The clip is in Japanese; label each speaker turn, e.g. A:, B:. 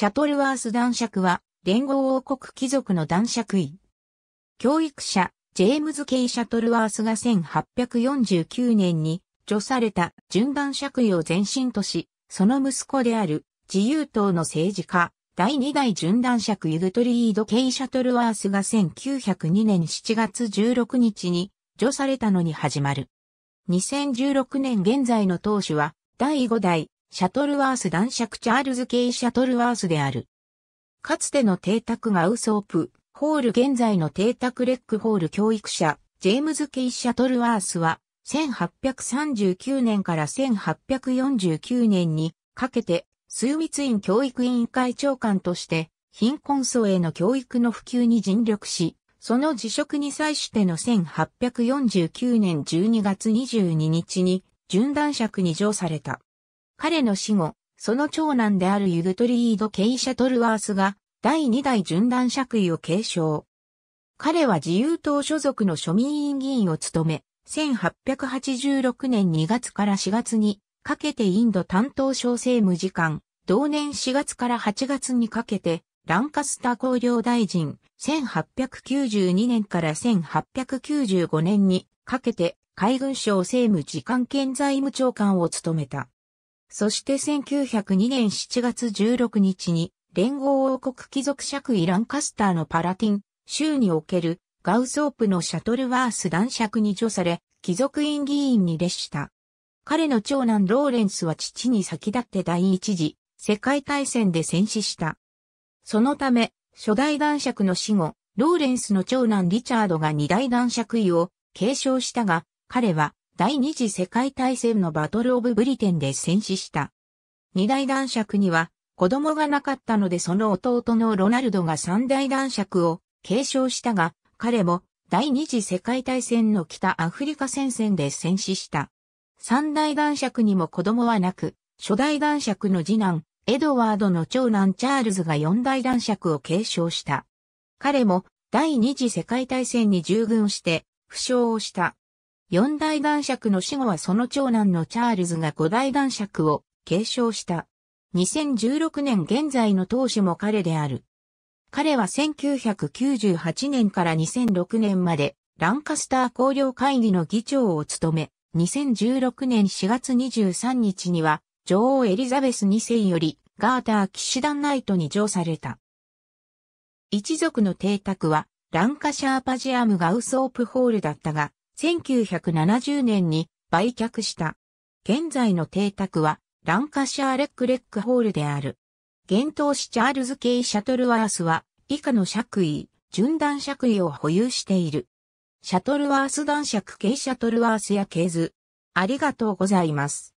A: シャトルワース男爵は、連合王国貴族の男爵位。教育者、ジェームズ・ケイ・シャトルワースが1849年に、除された準男爵位を前身とし、その息子である自由党の政治家、第2代準男爵ユグトリード・ケイ・シャトルワースが1902年7月16日に除されたのに始まる。2016年現在の党首は、第5代シャトルワース男爵チャールズ・ケイ・シャトルワースである。かつての邸宅がウソープ、ホール現在の邸宅レックホール教育者、ジェームズ・ケイ・シャトルワースは、1839年から1849年にかけて、スーミツイン教育委員会長官として、貧困層への教育の普及に尽力し、その辞職に際しての1849年12月22日に、準男爵に上された。彼の死後、その長男であるユグトリード・ケイシャトルワースが、第2代順断爵位を継承。彼は自由党所属の庶民委員議員を務め、1886年2月から4月にかけてインド担当省政務次官、同年4月から8月にかけてランカスター公領大臣、1892年から1895年にかけて海軍省政務次官兼財務長官を務めた。そして1902年7月16日に、連合王国貴族爵位ランカスターのパラティン、州におけるガウソープのシャトルワース男爵に除され、貴族院議員に列した。彼の長男ローレンスは父に先立って第一次世界大戦で戦死した。そのため、初代男爵の死後、ローレンスの長男リチャードが二代男爵位を継承したが、彼は第二次世界大戦のバトルオブブリテンで戦死した。二大男爵には子供がなかったのでその弟のロナルドが三大男爵を継承したが、彼も第二次世界大戦の北アフリカ戦線で戦死した。三大男爵にも子供はなく、初代男爵の次男、エドワードの長男チャールズが四大男爵を継承した。彼も第二次世界大戦に従軍して負傷をした。四大男爵の死後はその長男のチャールズが五大男爵を継承した。2016年現在の当主も彼である。彼は1998年から2006年までランカスター公領会議の議長を務め、2016年4月23日には女王エリザベス2世よりガーター騎士団ナイトに上された。一族の邸宅はランカシャーパジアムガウソープホールだったが、1970年に売却した。現在の邸宅はランカシャーレックレックホールである。現当市チャールズ・ケイ・シャトルワースは以下の爵位、順段爵位を保有している。シャトルワース男爵ケイ・シャトルワースやケーズ。ありがとうございます。